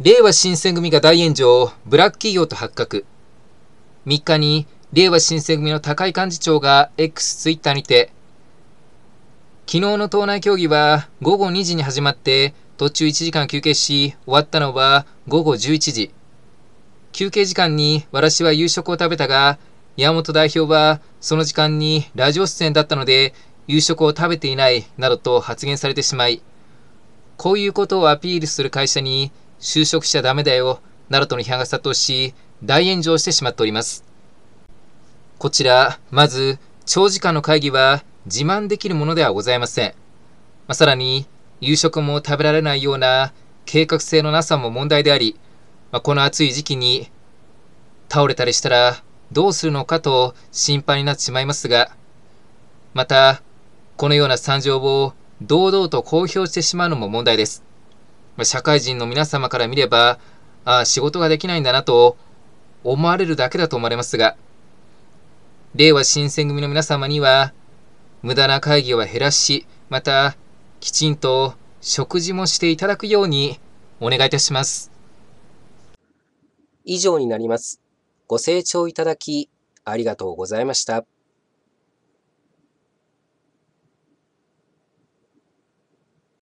令和新選組が大炎上、ブラック企業と発覚。3日に、令和新選組の高井幹事長が X ツイッターにて、昨日の党内協議は午後2時に始まって、途中1時間休憩し、終わったのは午後11時。休憩時間に私は夕食を食べたが、山本代表はその時間にラジオ出演だったので、夕食を食べていないなどと発言されてしまい、こういうことをアピールする会社に、就職しちゃダメだよ、などとの批判が殺到し、大炎上してしまっております。こちら、まず、長時間の会議は自慢できるものではございません。まあ、さらに、夕食も食べられないような計画性のなさも問題であり、まあ、この暑い時期に倒れたりしたらどうするのかと心配になってしまいますが、また、このような惨状を堂々と公表してしまうのも問題です。社会人の皆様から見れば、ああ、仕事ができないんだなと思われるだけだと思われますが、令和新選組の皆様には、無駄な会議は減らし、また、きちんと食事もしていただくようにお願いいたします。以上になります。ご清聴いただき、ありがとうございました。